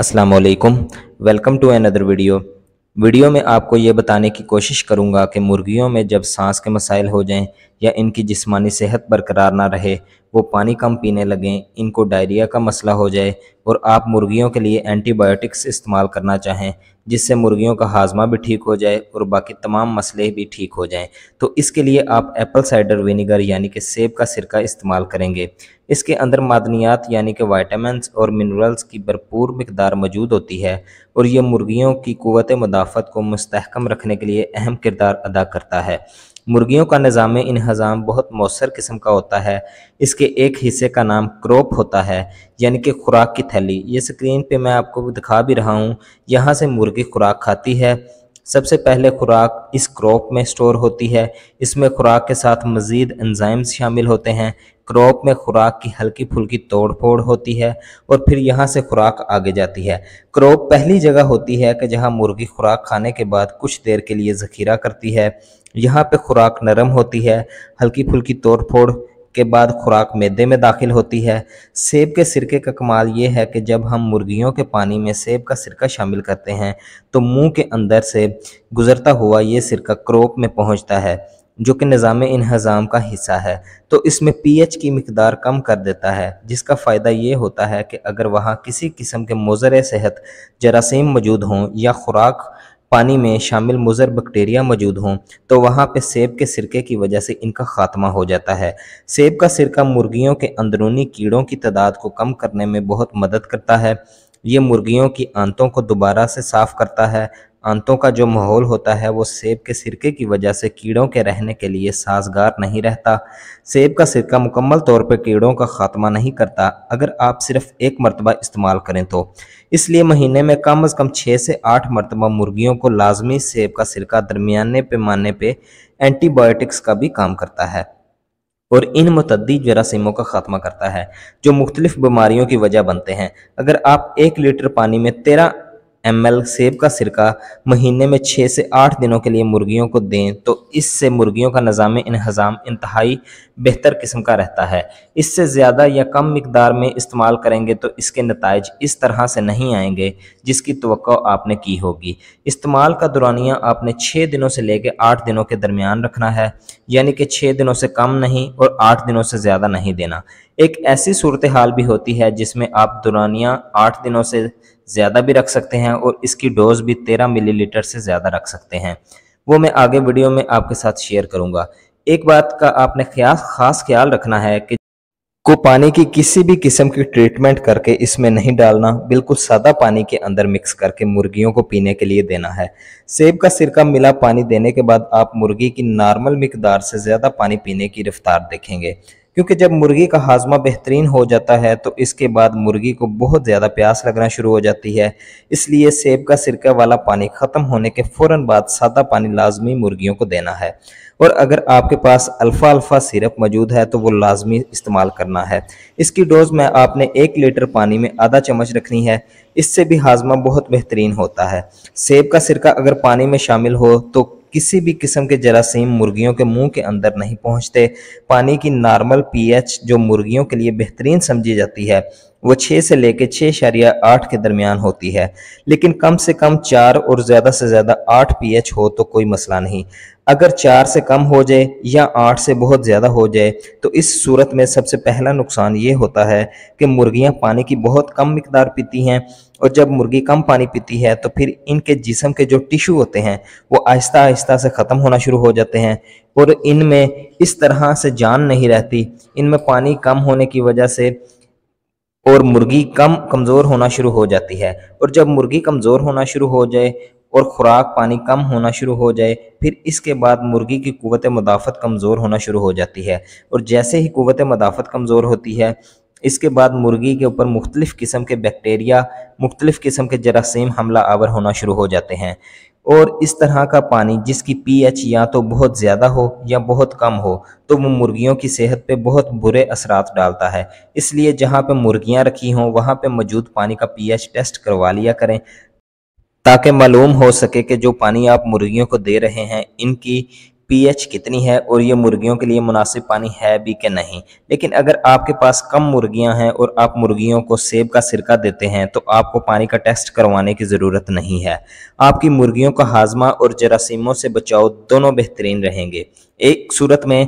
अस्सलाम वालेकुम welcome to another video video में आपको ये बताने की कोशिश करूँगा कि मुर्गियों में जब सांस के मसाइल हो जाएं या इनकी जिस्मानी सेहत बरकरार ना रहे वो पानी कम पीने लगें इनको डायरिया का मसला हो जाए और आप मुर्गियों के लिए एंटीबायोटिक्स इस्तेमाल करना चाहें जिससे मुर्गियों का हाजमा भी ठीक हो जाए और बाकी तमाम मसले भी ठीक हो जाएं तो इसके लिए आप एप्पल साइडर विनीगर यानी कि सेब का सिरका इस्तेमाल करेंगे इसके अंदर मादनियात यानी कि वाइटामस और मिनरल्स की भरपूर मकदार मौजूद होती है और यह मुर्गियों की क़वत मदाफ़त को मस्तकम रखने के लिए अहम किरदार अदा करता है मुर्गियों का निज़ाम इन्हज़ाम बहुत मौसर किस्म का होता है इसके एक हिस्से का नाम क्रॉप होता है यानी कि खुराक की थैली ये स्क्रीन पे मैं आपको दिखा भी रहा हूँ यहाँ से मुर्गी खुराक खाती है सबसे पहले खुराक इस क्रॉप में स्टोर होती है इसमें खुराक के साथ मज़ीद एंजाइम्स शामिल होते हैं क्रॉप में खुराक की हल्की फुल्की तोड़ फोड़ होती है और फिर यहाँ से खुराक आगे जाती है क्रॉप पहली जगह होती है कि जहाँ मुर्गी खुराक खाने के बाद कुछ देर के लिए जखीरा करती है यहाँ पे खुराक नरम होती है हल्की फुल्की तोड़ फोड़ के बाद खुराक मैदे में दाखिल होती है सेब के सिरके का कमाल ये है कि जब हम मुर्गियों के पानी में सेब का सिरका शामिल करते हैं तो मुंह के अंदर से गुजरता हुआ ये सिरका क्रोप में पहुंचता है जो कि निज़ाम इन्हज़ाम का हिस्सा है तो इसमें पीएच की मकदार कम कर देता है जिसका फ़ायदा ये होता है कि अगर वहाँ किसी किस्म के मुजर सेहत जरासीम मौजूद हों या खुराक पानी में शामिल मुजर बैक्टीरिया मौजूद हों तो वहाँ पे सेब के सिरके की वजह से इनका खात्मा हो जाता है सेब का सिरका मुर्गियों के अंदरूनी कीड़ों की तादाद को कम करने में बहुत मदद करता है ये मुर्गियों की आंतों को दोबारा से साफ़ करता है आंतों का जो माहौल होता है वो सेब के सिरके की वजह से कीड़ों के रहने के लिए साजगार नहीं रहता सेब का सिरका मुकम्मल तौर पर कीड़ों का खात्मा नहीं करता अगर आप सिर्फ एक मरतबा इस्तेमाल करें तो इसलिए महीने में कम अज़ कम छः से आठ मरतबा मुर्गियों को लाजमी सेब का सिरका दरमियाने पैमाने पर एंटीबायोटिक्स का भी काम करता है और इन मतदी जरासीमों का खात्मा करता है जो मुख्तलिफ बीमारियों की वजह बनते हैं अगर आप एक लीटर पानी में तेरह एम एल सेब का सिरका महीने में छः से आठ दिनों के लिए मुर्गियों को दें तो इससे मुर्गियों का निज़ाम इन्हज़ाम इंतहाई बेहतर किस्म का रहता है इससे ज़्यादा या कम मकदार में इस्तेमाल करेंगे तो इसके नतज इस तरह से नहीं आएंगे जिसकी तो आपने की होगी इस्तेमाल का दुरानिया आपने छः दिनों से लेकर आठ दिनों के दरमियान रखना है यानी कि छः दिनों से कम नहीं और आठ दिनों से ज़्यादा नहीं देना एक ऐसी सूरत हाल भी होती है जिसमें आप दुरानिया आठ दिनों से ज़्यादा भी रख सकते हैं और इसकी डोज भी तेरह मिलीलीटर से ज़्यादा रख सकते हैं वो मैं आगे वीडियो में आपके साथ शेयर करूँगा एक बात का आपने ख्याल खास ख्याल रखना है कि को पानी की किसी भी किस्म की ट्रीटमेंट करके इसमें नहीं डालना बिल्कुल सादा पानी के अंदर मिक्स करके मुर्गियों को पीने के लिए देना है सेब का सिरका मिला पानी देने के बाद आप मुर्गी की नॉर्मल मकदार से ज़्यादा पानी पीने की रफ्तार देखेंगे क्योंकि जब मुर्गी का हाजमा बेहतरीन हो जाता है तो इसके बाद मुर्गी को बहुत ज़्यादा प्यास लगना शुरू हो जाती है इसलिए सेब का सिरका वाला पानी ख़त्म होने के फ़ौर बाद सादा पानी लाजमी मुर्गियों को देना है और अगर आपके पास अल्फ़ा अल्फ़ा सिरप मौजूद है तो वो लाजमी इस्तेमाल करना है इसकी डोज़ में आपने एक लीटर पानी में आधा चम्मच रखनी है इससे भी हाजमा बहुत बेहतरीन होता है सेब का सिरका अगर पानी में शामिल हो तो किसी भी किस्म के जरासीम मुर्गियों के मुंह के अंदर नहीं पहुंचते पानी की नॉर्मल पीएच जो मुर्गियों के लिए बेहतरीन समझी जाती है वो छः से लेकर छः शरिया आठ के दरमियान होती है लेकिन कम से कम चार और ज़्यादा से ज़्यादा आठ पीएच हो तो कोई मसला नहीं अगर चार से कम हो जाए या आठ से बहुत ज़्यादा हो जाए तो इस सूरत में सबसे पहला नुकसान ये होता है कि मुर्गियाँ पानी की बहुत कम मकदार पीती हैं और जब मुर्गी कम पानी पीती है तो फिर इनके जिसम के जो टिश्यू होते हैं वो आहिस्ता आहिस्ता से ख़त्म होना शुरू हो जाते हैं और इनमें इस तरह से जान नहीं रहती इनमें पानी कम होने की वजह से और मुर्गी कम कमज़ोर होना शुरू हो जाती है और जब मुर्गी कमज़ोर होना शुरू हो जाए और ख़ुराक पानी कम होना शुरू हो जाए फिर इसके बाद मुर्गी की कुत मदाफ़त कमज़ोर होना शुरू हो जाती है और जैसे ही कुत मदाफ़त कमज़ोर होती है इसके बाद मुर्गी के ऊपर मुख्तलिफ़ किस्म के बैक्टीरिया मुख्तलिफ़ किस्म के जरासीम हमला आवर होना शुरू हो जाते हैं और इस तरह का पानी जिसकी पीएच या तो बहुत ज़्यादा हो या बहुत कम हो तो वो मुर्गियों की सेहत पे बहुत बुरे असरात डालता है इसलिए जहाँ पे मुर्गियाँ रखी हों वहाँ पे मौजूद पानी का पीएच टेस्ट करवा लिया करें ताकि मालूम हो सके कि जो पानी आप मुर्गियों को दे रहे हैं इनकी पीएच कितनी है और ये मुर्गियों के लिए मुनासिब पानी है भी कि नहीं लेकिन अगर आपके पास कम मुर्गियां हैं और आप मुर्गियों को सेब का सिरका देते हैं तो आपको पानी का टेस्ट करवाने की ज़रूरत नहीं है आपकी मुर्गियों का हाजमा और जरासीमों से बचाव दोनों बेहतरीन रहेंगे एक सूरत में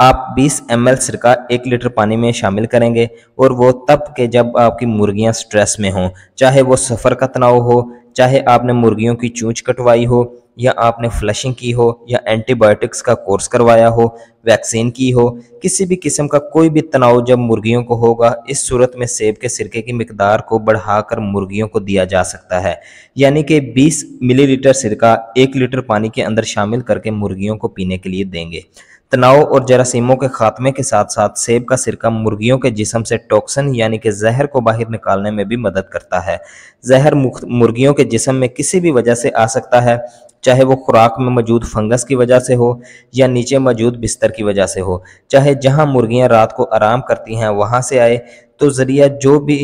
आप 20 एम एल सिरका एक लीटर पानी में शामिल करेंगे और वो तब के जब आपकी मुर्गियां स्ट्रेस में हों चाहे वो सफ़र का तनाव हो चाहे आपने मुर्गियों की चूँच कटवाई हो या आपने फ्लशिंग की हो या एंटीबायोटिक्स का कोर्स करवाया हो वैक्सीन की हो किसी भी किस्म का कोई भी तनाव जब मुर्गियों को होगा इस सूरत में सेब के सिरके की मकदार को बढ़ाकर मुर्गियों को दिया जा सकता है यानी कि 20 मिलीलीटर सिरका एक लीटर पानी के अंदर शामिल करके मुर्गियों को पीने के लिए देंगे तनाव और जरासीमों के खात्मे के साथ साथ सेब का सिरका मुर्गियों के जिसम से टॉक्सन यानी कि जहर को बाहर निकालने में भी मदद करता है जहर मुर्गियों के जिसम में किसी भी वजह से आ सकता है चाहे वो खुराक में मौजूद फंगस की वजह से हो या नीचे मौजूद बिस्तर की वजह से हो चाहे जहां मुर्गियां रात को आराम करती हैं वहां से आए तो ज़रिया जो भी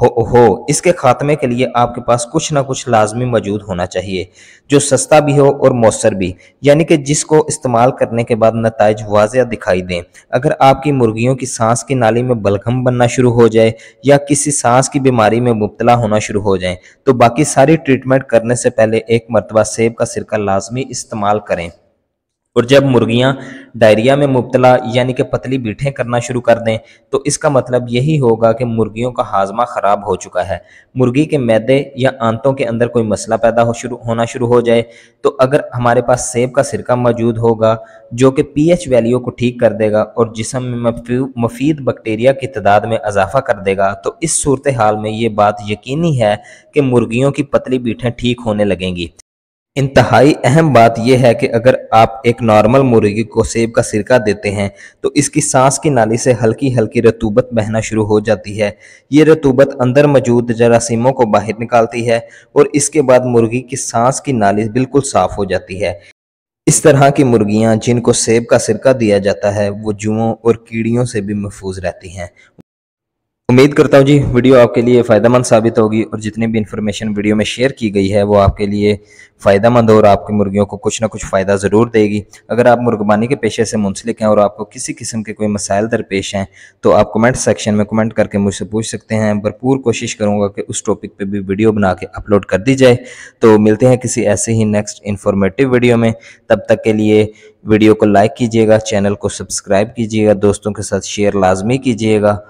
हो हो इसके खात्मे के लिए आपके पास कुछ ना कुछ लाजमी मौजूद होना चाहिए जो सस्ता भी हो और मौसर भी यानी कि जिसको इस्तेमाल करने के बाद नतज वाज दिखाई दें अगर आपकी मुर्गियों की सांस की नाली में बलगम बनना शुरू हो जाए या किसी सांस की बीमारी में मुबतला होना शुरू हो जाए तो बाकी सारी ट्रीटमेंट करने से पहले एक मरतबा सेब का सिरका लाजमी इस्तेमाल करें और जब मुर्गियां डायरिया में मुबतला यानी कि पतली बीठें करना शुरू कर दें तो इसका मतलब यही होगा कि मुर्गियों का हाजमा ख़राब हो चुका है मुर्गी के मैदे या आंतों के अंदर कोई मसला पैदा हो शुरू होना शुरू हो जाए तो अगर हमारे पास सेब का सिरका मौजूद होगा जो कि पीएच वैल्यू को ठीक कर देगा और जिसम में मफीद बैक्टीरिया की तादाद में इजाफा कर देगा तो इस सूरत हाल में ये बात यकीनी है कि मुर्गियों की पतली बीठें ठीक होने लगेंगी इंतहाई अहम बात यह है कि अगर आप एक नॉर्मल मुर्गी को सेब का सिरका देते हैं तो इसकी सांस की नाली से हल्की हल्की रतूबत बहना शुरू हो जाती है ये रतूबत अंदर मौजूद जरासीमों को बाहर निकालती है और इसके बाद मुर्गी की सांस की नाली बिल्कुल साफ हो जाती है इस तरह की मुर्गियां जिनको सेब का सिरका दिया जाता है वो जुओं और कीड़ियों से भी महफूज रहती हैं उम्मीद करता हूँ जी वीडियो आपके लिए फ़ायदा साबित होगी और जितनी भी इन्फॉर्मेशन वीडियो में शेयर की गई है वो आपके लिए फ़ायदा मंद और आपकी मुर्गियों को कुछ ना कुछ फ़ायदा ज़रूर देगी अगर आप मुर्गबानी के पेशे से मुंसलिक हैं और आपको किसी किस्म के कोई मसाइल दरपेश हैं तो आप कमेंट सेक्शन में कमेंट करके मुझसे पूछ सकते हैं भरपूर कोशिश करूँगा कि उस टॉपिक पर भी वीडियो बना के अपलोड कर दी जाए तो मिलते हैं किसी ऐसे ही नेक्स्ट इन्फॉर्मेटिव वीडियो में तब तक के लिए वीडियो को लाइक कीजिएगा चैनल को सब्सक्राइब कीजिएगा दोस्तों के साथ शेयर लाजमी कीजिएगा